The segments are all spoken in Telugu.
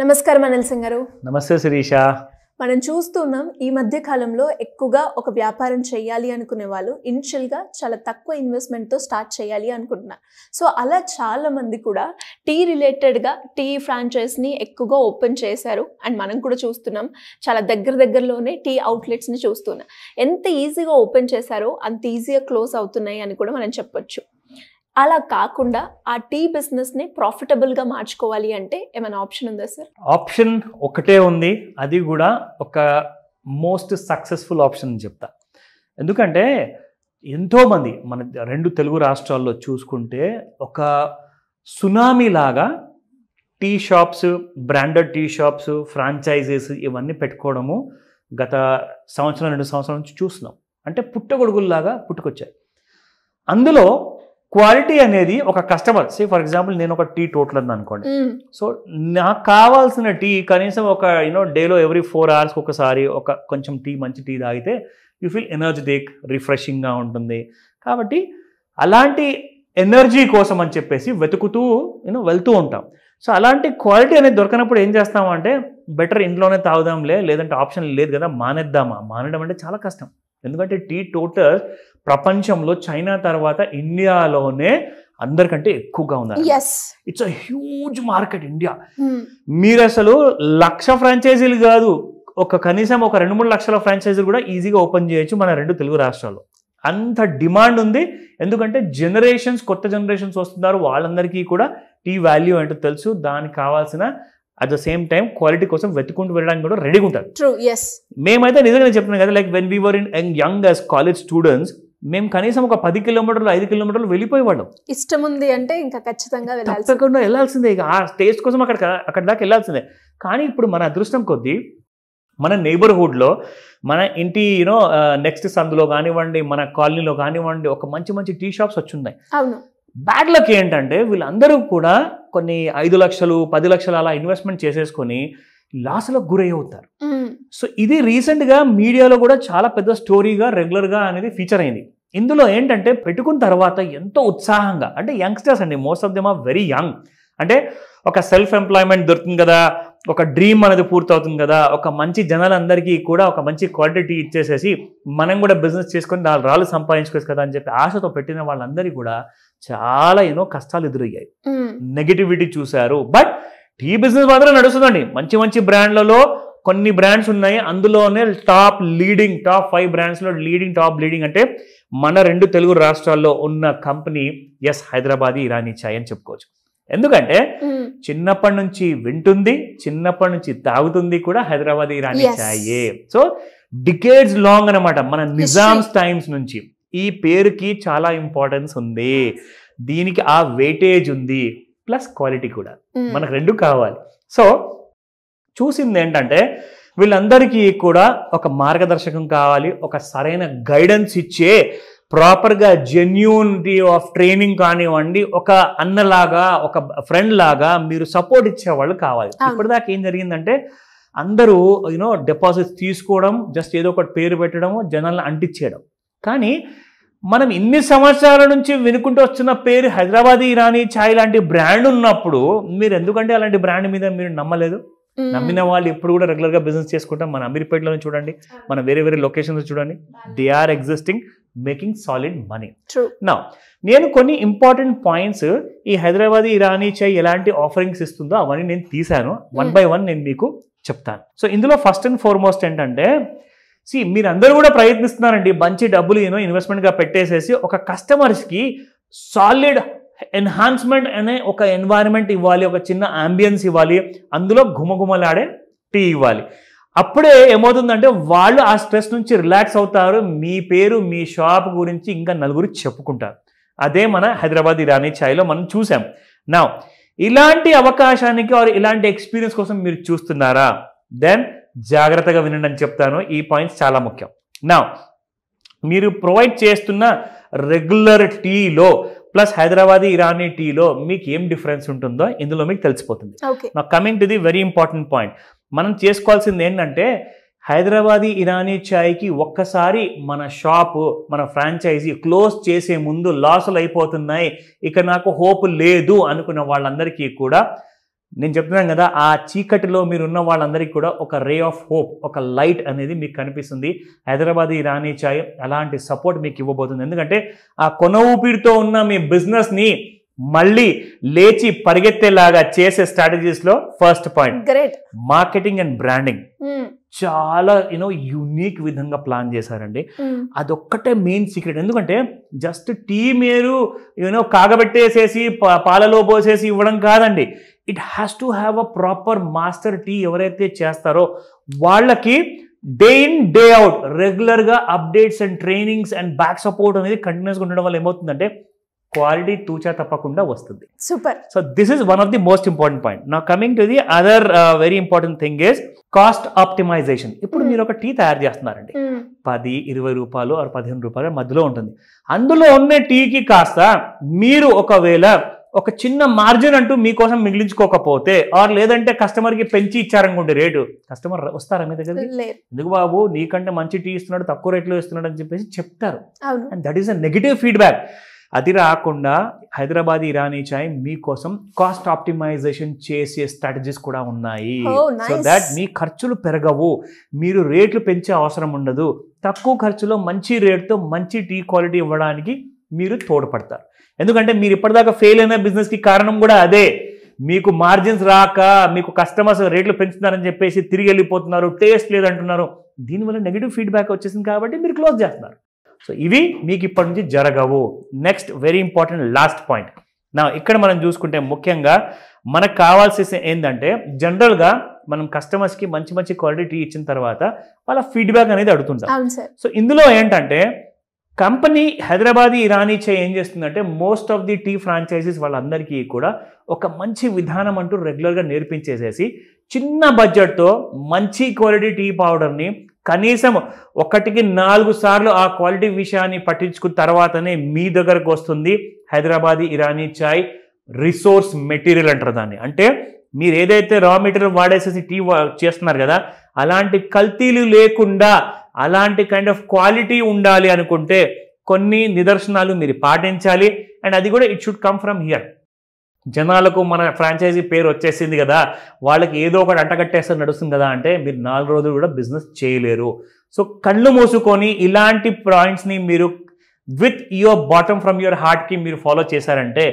నమస్కారం అనిల్ సింగ్ గారు నమస్తే శిరీష మనం చూస్తున్నాం ఈ మధ్య కాలంలో ఎక్కువగా ఒక వ్యాపారం చేయాలి అనుకునే వాళ్ళు ఇనిషియల్గా చాలా తక్కువ ఇన్వెస్ట్మెంట్తో స్టార్ట్ చేయాలి అనుకుంటున్నారు సో అలా చాలా మంది కూడా టీ రిలేటెడ్గా టీ ఫ్రాంచైజ్ని ఎక్కువగా ఓపెన్ చేశారు అండ్ మనం కూడా చూస్తున్నాం చాలా దగ్గర దగ్గరలోనే టీ అవుట్లెట్స్ని చూస్తున్నాం ఎంత ఈజీగా ఓపెన్ చేశారో అంత ఈజీగా క్లోజ్ అవుతున్నాయి అని కూడా మనం చెప్పొచ్చు అలా కాకుండా ఆ టీ బిజినెస్ని ప్రాఫిటబుల్గా మార్చుకోవాలి అంటే ఏమైనా ఆప్షన్ ఉందా సార్ ఆప్షన్ ఒకటే ఉంది అది కూడా ఒక మోస్ట్ సక్సెస్ఫుల్ ఆప్షన్ అని చెప్తా ఎందుకంటే ఎంతోమంది మన రెండు తెలుగు రాష్ట్రాల్లో చూసుకుంటే ఒక సునామీ లాగా tea shops branded tea shops franchises ఇవన్నీ పెట్టుకోవడము గత సంవత్సరం రెండు సంవత్సరాల నుంచి చూస్తున్నాం అంటే పుట్టగొడుగుల్లాగా పుట్టుకొచ్చాయి అందులో క్వాలిటీ అనేది ఒక కస్టమర్ సే ఫర్ ఎగ్జాంపుల్ నేను ఒక టీ టోటల్ అని అనుకోండి సో నాకు కావాల్సిన టీ కనీసం ఒక యూనో డేలో ఎవ్రీ ఫోర్ అవర్స్కి ఒకసారి ఒక కొంచెం టీ మంచి టీ తాగితే యూ ఫీల్ ఎనర్జెటిక్ రిఫ్రెషింగ్గా ఉంటుంది కాబట్టి అలాంటి ఎనర్జీ కోసం అని చెప్పేసి వెతుకుతూ యూనో వెళ్తూ ఉంటాం సో అలాంటి క్వాలిటీ అనేది దొరకనప్పుడు ఏం చేస్తామంటే బెటర్ ఇంట్లోనే తాగుదాంలే లేదంటే ఆప్షన్ లేదు కదా మానేద్దామా మానడం అంటే చాలా కష్టం ఎందుకంటే టీ టోటల్ ప్రపంచంలో చైనా తర్వాత ఇండియాలోనే అందరికంటే ఎక్కువగా ఉన్నారు it's a huge market India మీరు అసలు లక్ష ఫ్రాంచైజీలు కాదు ఒక కనీసం ఒక రెండు మూడు లక్షల ఫ్రాంచైజీలు కూడా ఈజీగా ఓపెన్ చేయొచ్చు మన రెండు తెలుగు రాష్ట్రాల్లో అంత డిమాండ్ ఉంది ఎందుకంటే జనరేషన్స్ కొత్త జనరేషన్స్ వస్తున్నారు వాళ్ళందరికీ కూడా టీ వాల్యూ ఏంటో తెలుసు దానికి కావాల్సిన at the same time quality కోసం వెతుకుంటూ వెళ్ళడానికి కూడా రెడీగా ఉంటారు మేమైతే నిజంగా చెప్తున్నాం చెప్తున్నాను కదా like when we were in young as college students మేము కనీసం ఒక పది కిలోమీటర్లు ఐదు కిలోమీటర్లు వెళ్ళిపోయి వాళ్ళం ఇష్టం ఉంది అంటే ఇంకా ఖచ్చితంగా తప్పకుండా వెళ్ళాల్సిందే ఇక ఆ స్టేజ్ కోసం అక్కడ అక్కడ దాకా వెళ్ళాల్సిందే కానీ ఇప్పుడు మన అదృష్టం కొద్దీ మన లో మన ఇంటి యూనో నెక్స్ట్ uh, సందులో కానివ్వండి మన కాలనీలో కానివ్వండి ఒక మంచి మంచి టీ షాప్స్ వచ్చున్నాయి అవును బ్యాడ్ లక్ ఏంటంటే వీళ్ళందరూ కూడా కొన్ని ఐదు లక్షలు పది లక్షలు అలా ఇన్వెస్ట్మెంట్ చేసేసుకొని లాస్లో గురై అవుతారు సో ఇది రీసెంట్గా మీడియాలో కూడా చాలా పెద్ద స్టోరీగా రెగ్యులర్గా అనేది ఫీచర్ అయింది ఇందులో ఏంటంటే పెట్టుకున్న తర్వాత ఎంతో ఉత్సాహంగా అంటే యంగ్స్టర్స్ అండి most of them are very young అంటే ఒక సెల్ఫ్ ఎంప్లాయ్మెంట్ దొరుకుతుంది కదా ఒక డ్రీమ్ అనేది పూర్తవుతుంది కదా ఒక మంచి జనాలందరికీ కూడా ఒక మంచి క్వాలిటీ ఇచ్చేసేసి మనం కూడా బిజినెస్ చేసుకొని నాలుగు రాళ్ళు సంపాదించుకోవచ్చు కదా అని చెప్పి ఆశతో పెట్టిన వాళ్ళందరికీ కూడా చాలా ఎన్నో కష్టాలు ఎదురయ్యాయి నెగిటివిటీ చూశారు బట్ టీ బిజినెస్ మాత్రం నడుస్తుందండి మంచి మంచి బ్రాండ్లలో కొన్ని బ్రాండ్స్ ఉన్నాయి అందులోనే టాప్ లీడింగ్ టాప్ ఫైవ్ బ్రాండ్స్లో లీడింగ్ టాప్ లీడింగ్ అంటే మన రెండు తెలుగు రాష్ట్రాల్లో ఉన్న కంపెనీ ఎస్ హైదరాబాద్ ఇరానీ చాయ్ అని చెప్పుకోవచ్చు ఎందుకంటే చిన్నప్పటి నుంచి వింటుంది చిన్నప్పటి నుంచి తాగుతుంది కూడా హైదరాబాద్ ఇరానీ చాయే సో డికేడ్స్ లాంగ్ అనమాట మన నిజామ్స్ టైమ్స్ నుంచి ఈ పేరుకి చాలా ఇంపార్టెన్స్ ఉంది దీనికి ఆ వెయిటేజ్ ఉంది ప్లస్ క్వాలిటీ కూడా hmm. మనకు రెండు కావాలి సో చూసింది ఏంటంటే వీళ్ళందరికీ కూడా ఒక మార్గదర్శకం కావాలి ఒక సరైన గైడెన్స్ ఇచ్చే ప్రాపర్గా జెన్యూన్టీ ఆఫ్ ట్రైనింగ్ కానివ్వండి ఒక అన్నలాగా ఒక ఫ్రెండ్ లాగా మీరు సపోర్ట్ ఇచ్చేవాళ్ళు కావాలి ఇప్పటిదాకా ఏం జరిగిందంటే అందరూ యూనో డిపాజిట్స్ తీసుకోవడం జస్ట్ ఏదో ఒకటి పేరు పెట్టడము జనాలను అంటించేయడం కానీ మనం ఇన్ని సంవత్సరాల నుంచి వినుకుంటూ వస్తున్న పేరు హైదరాబాదీ ఇరానీ ఛాయ్ లాంటి బ్రాండ్ ఉన్నప్పుడు మీరు ఎందుకంటే అలాంటి బ్రాండ్ మీద మీరు నమ్మలేదు నమ్మిన వాళ్ళు ఎప్పుడు కూడా రెగ్యులర్ గా బిజినెస్ చేసుకుంటాం మన అమీర్పేటలో చూడండి మన వేరే వేరే లొకేషన్స్ చూడండి they are existing making solid money నా నేను కొన్ని ఇంపార్టెంట్ పాయింట్స్ ఈ హైదరాబాద్ ఇరానీ చాయ్ ఎలాంటి ఆఫరింగ్స్ ఇస్తుందో అవన్నీ నేను తీశాను వన్ బై వన్ నేను మీకు చెప్తాను సో ఇందులో ఫస్ట్ అండ్ ఫార్మోస్ట్ ఏంటంటే సి మీరందరూ కూడా ప్రయత్నిస్తున్నారండి మంచి డబ్బులు ఏమో ఇన్వెస్ట్మెంట్గా పెట్టేసేసి ఒక కస్టమర్స్కి సాలిడ్ ఎన్హాన్స్మెంట్ అనే ఒక ఎన్వైరన్మెంట్ ఇవ్వాలి ఒక చిన్న అంబియన్స్ ఇవ్వాలి అందులో గుమగుమలాడే టీ ఇవ్వాలి అప్పుడే ఏమవుతుందంటే వాళ్ళు ఆ స్ట్రెస్ నుంచి రిలాక్స్ అవుతారు మీ పేరు మీ షాప్ గురించి ఇంకా నలుగురు చెప్పుకుంటారు అదే మన హైదరాబాద్ ఇరానీ ఛాయ్లో మనం చూసాం నా ఇలాంటి అవకాశానికి ఆర్ ఇలాంటి ఎక్స్పీరియన్స్ కోసం మీరు చూస్తున్నారా దెన్ జాగ్రత్తగా వినండి అని చెప్తాను ఈ పాయింట్స్ చాలా ముఖ్యం నా మీరు ప్రొవైడ్ చేస్తున్న రెగ్యులర్ టీలో ప్లస్ హైదరాబాదీ ఇరానీ టీలో మీకు ఏం డిఫరెన్స్ ఉంటుందో ఇందులో మీకు తెలిసిపోతుంది నా coming to the very important point మనం చేసుకోవాల్సింది ఏంటంటే హైదరాబాదీ ఇరానీ ఛాయ్కి ఒక్కసారి మన షాపు మన ఫ్రాంచైజీ క్లోజ్ చేసే ముందు లాసులు అయిపోతున్నాయి ఇక నాకు హోప్ లేదు అనుకున్న వాళ్ళందరికీ కూడా నేను చెప్తున్నాను కదా ఆ చీకటిలో మీరు ఉన్న వాళ్ళందరికీ కూడా ఒక రే ఆఫ్ హోప్ ఒక లైట్ అనేది మీకు కనిపిస్తుంది హైదరాబాద్ ఈ రాణి చాయ్ అలాంటి సపోర్ట్ మీకు ఇవ్వబోతుంది ఎందుకంటే ఆ కొన ఊపిరితో ఉన్న మీ బిజినెస్ని మళ్ళీ లేచి పరిగెత్తేలాగా చేసే స్ట్రాటజీస్లో first point marketing and branding చాలా యూనో యునిక్ విధంగా ప్లాన్ చేశారండి అదొక్కటే మెయిన్ సీక్రెట్ ఎందుకంటే జస్ట్ టీ మీరు యూనో కాగబెట్టేసేసి పాలలో పోసేసి ఇవ్వడం కాదండి it has to have a proper master tea ఎవరైతే చేస్తారో వాళ్ళకి డే ఇన్ డే అవుట్ రెగ్యులర్గా updates and trainings and back support అనేది కంటిన్యూస్గా ఉండడం వల్ల ఏమవుతుందంటే క్వాలిటీ తూచా తప్పకుండా వస్తుంది super so this is one of the most important point నా coming to the other very important thing is cost optimization ఇప్పుడు మీరు ఒక టీ తయారు చేస్తున్నారండి hmm. పది ఇరవై రూపాయలు ఆరు పదిహేను రూపాయలు మధ్యలో ఉంటుంది అందులో ఉన్న టీకి కాస్త మీరు ఒకవేళ ఒక చిన్న మార్జిన్ అంటూ మీకోసం మిగిలించుకోకపోతే ఆర్ లేదంటే కస్టమర్ కి పెంచి ఇచ్చారనుకోండి రేటు కస్టమర్ వస్తారా మీ దగ్గర ఎందుకు బాబు నీకంటే మంచి టీ ఇస్తున్నాడు తక్కువ రేట్లో ఇస్తున్నాడు అని చెప్పేసి చెప్తారు and that is a negative feedback అది రాకుండా హైదరాబాద్ ఇరానీ చాయ్ మీకోసం కాస్ట్ ఆప్టిమైజేషన్ చేసే స్ట్రాటజీస్ కూడా ఉన్నాయి సో దాట్ మీ ఖర్చులు పెరగవు మీరు రేట్లు పెంచే అవసరం ఉండదు తక్కువ ఖర్చులో మంచి రేట్తో మంచి టీ క్వాలిటీ ఇవ్వడానికి మీరు తోడ్పడతారు ఎందుకంటే మీరు ఇప్పటిదాకా ఫెయిల్ అయిన బిజినెస్కి కారణం కూడా అదే మీకు మార్జిన్స్ రాక మీకు కస్టమర్స్ రేట్లు పెంచుతున్నారని చెప్పేసి తిరిగి వెళ్ళిపోతున్నారు టేస్ట్ లేదంటున్నారు దీనివల్ల నెగిటివ్ ఫీడ్బ్యాక్ వచ్చేసింది కాబట్టి మీరు క్లోజ్ చేస్తున్నారు సో ఇవి మీకు ఇప్పటి నుంచి జరగవు next very important last point నా ఇక్కడ మనం చూసుకుంటే ముఖ్యంగా మనకు కావాల్సిన ఏంటంటే జనరల్గా మనం కస్టమర్స్కి మంచి మంచి క్వాలిటీ టీ ఇచ్చిన తర్వాత వాళ్ళ ఫీడ్బ్యాక్ అనేది అడుగుతుంటాం సో ఇందులో ఏంటంటే కంపెనీ హైదరాబాద్ ఇరానీ చే ఏం చేస్తుందంటే most of the tea franchises వాళ్ళందరికీ కూడా ఒక మంచి విధానం అంటూ రెగ్యులర్గా నేర్పించేసేసి చిన్న బడ్జెట్తో మంచి క్వాలిటీ టీ పౌడర్ని కనీసం ఒకటికి నాలుగు సార్లు ఆ క్వాలిటీ విషయాన్ని పట్టించుకున్న తర్వాతనే మీ దగ్గరకు వస్తుంది హైదరాబాదీ ఇరానీ చాయ్ రిసోర్స్ మెటీరియల్ అంటారు దాన్ని అంటే మీరు ఏదైతే రా మెటీరియల్ వాడేసేసి టీ చేస్తున్నారు కదా అలాంటి కల్తీలు లేకుండా అలాంటి కైండ్ ఆఫ్ క్వాలిటీ ఉండాలి అనుకుంటే కొన్ని నిదర్శనాలు మీరు పాటించాలి అండ్ అది కూడా it should come from here జనాలకు మన ఫ్రాంచైజీ పేరు వచ్చేసింది కదా వాళ్ళకి ఏదో ఒకటి అంటగట్టేస్తే నడుస్తుంది కదా అంటే మీరు నాలుగు రోజులు కూడా బిజినెస్ చేయలేరు సో కళ్ళు మూసుకొని ఇలాంటి పాయింట్స్ని మీరు with your bottom from your హార్ట్కి మీరు ఫాలో చేశారంటే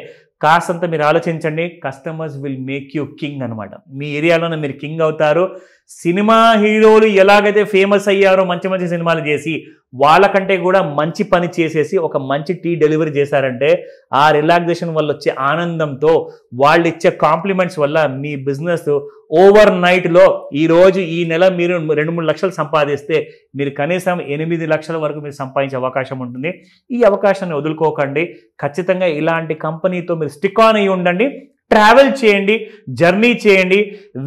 కాస్తంత మీరు ఆలోచించండి customers will make you king అనమాట మీ ఏరియాలోనే మీరు కింగ్ అవుతారు సినిమా హీరోలు ఎలాగైతే ఫేమస్ అయ్యారో మంచి మంచి సినిమాలు చేసి వాళ్ళకంటే కూడా మంచి పని చేసేసి ఒక మంచి టీ డెలివరీ చేశారంటే ఆ రిలాక్సేషన్ వల్ల వచ్చే ఆనందంతో వాళ్ళు ఇచ్చే కాంప్లిమెంట్స్ వల్ల మీ బిజినెస్ ఓవర్ నైట్లో ఈరోజు ఈ నెల మీరు రెండు మూడు లక్షలు సంపాదిస్తే మీరు కనీసం ఎనిమిది లక్షల వరకు మీరు సంపాదించే అవకాశం ఉంటుంది ఈ అవకాశాన్ని వదులుకోకండి ఖచ్చితంగా ఇలాంటి కంపెనీతో మీరు స్టిక్ ఆన్ అయ్యి ఉండండి ట్రావెల్ చేయండి జర్నీ చేయండి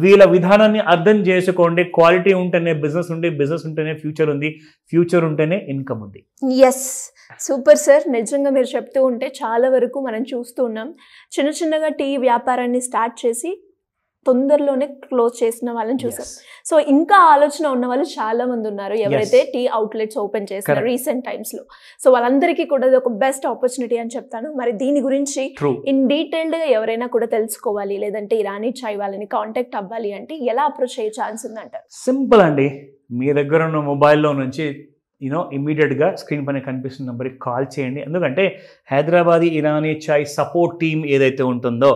వీళ్ళ విధానాన్ని అర్థం చేసుకోండి క్వాలిటీ ఉంటేనే బిజినెస్ ఉంది బిజినెస్ ఉంటేనే ఫ్యూచర్ ఉంది ఫ్యూచర్ ఉంటేనే ఇన్కమ్ ఉంది ఎస్ సూపర్ సార్ నిజంగా మీరు చెప్తూ ఉంటే చాలా వరకు మనం చూస్తూ ఉన్నాం చిన్న చిన్నగా టీ వ్యాపారాన్ని స్టార్ట్ చేసి తొందరలోనే క్లోజ్ చేసిన వాళ్ళని చూసాం సో ఇంకా ఆలోచన ఉన్న వాళ్ళు చాలా మంది ఉన్నారు ఎవరైతే టీ అవుట్లెట్స్ ఓపెన్ చేసిన రీసెంట్ టైమ్స్ లో సో వాళ్ళందరికీ కూడా ఒక బెస్ట్ ఆపర్చునిటీ అని చెప్తాను మరి దీని గురించి ఇన్ డీటెయిల్డ్ గా ఎవరైనా కూడా తెలుసుకోవాలి లేదంటే ఇరానీ చాయ్ వాళ్ళని కాంటాక్ట్ అవ్వాలి అంటే ఎలా అప్రోచ్ అయ్యే ఛాన్స్ ఉందంటారు సింపుల్ అండి మీ దగ్గర ఉన్న మొబైల్లో నుంచి యూనో ఇమీడియట్గా స్క్రీన్ పైన కనిపిస్తున్న నెంబర్కి కాల్ చేయండి ఎందుకంటే హైదరాబాద్ ఇరానీ చాయ్ సపోర్ట్ టీమ్ ఏదైతే ఉంటుందో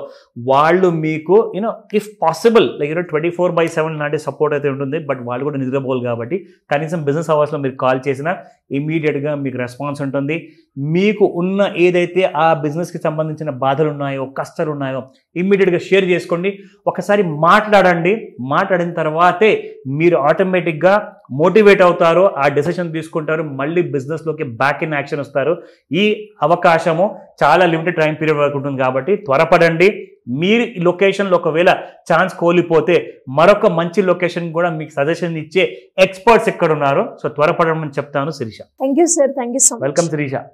వాళ్ళు మీకు you know if possible like you know twenty four by seven లాంటి సపోర్ట్ అయితే ఉంటుంది బట్ వాళ్ళు కూడా నిద్రపోలు కాబట్టి కనీసం బిజినెస్ అవర్స్లో మీరు కాల్ చేసినా ఇమీడియట్గా మీకు రెస్పాన్స్ ఉంటుంది మీకు ఉన్న ఏదైతే ఆ బిజినెస్కి సంబంధించిన బాధలు ఉన్నాయో కష్టాలు ఉన్నాయో ఇమ్మీడియట్గా షేర్ చేసుకోండి ఒకసారి మాట్లాడండి మాట్లాడిన తర్వాతే మీరు ఆటోమేటిక్గా మోటివేట్ అవుతారు ఆ డెసిషన్ తీసుకుంటారు మళ్ళీ బిజినెస్లోకి బ్యాక్ ఇన్ యాక్షన్ వస్తారు ఈ అవకాశము చాలా లిమిటెడ్ టైం పీరియడ్ వరకు ఉంటుంది కాబట్టి త్వరపడండి మీరు లొకేషన్లో ఒకవేళ ఛాన్స్ కోల్పోతే మరొక మంచి లొకేషన్ కూడా మీకు సజెషన్ ఇచ్చే ఎక్స్పర్ట్స్ ఎక్కడ ఉన్నారు సో త్వరపడమని చెప్తాను Shirisha thank you sir thank you so welcome Sirisha